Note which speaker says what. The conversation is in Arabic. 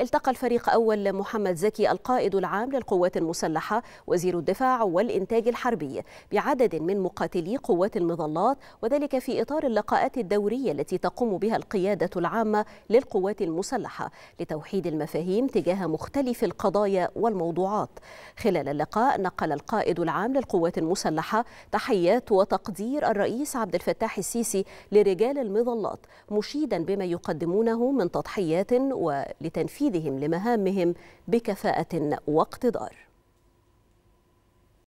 Speaker 1: التقى الفريق أول محمد زكي القائد العام للقوات المسلحة وزير الدفاع والإنتاج الحربي بعدد من مقاتلي قوات المظلات وذلك في إطار اللقاءات الدورية التي تقوم بها القيادة العامة للقوات المسلحة لتوحيد المفاهيم تجاه مختلف القضايا والموضوعات خلال اللقاء نقل القائد العام للقوات المسلحة تحيات وتقدير الرئيس عبد الفتاح السيسي لرجال المظلات مشيدا بما يقدمونه من تضحيات ولتنفيذ تنفيذهم لمهامهم بكفاءة واقتدار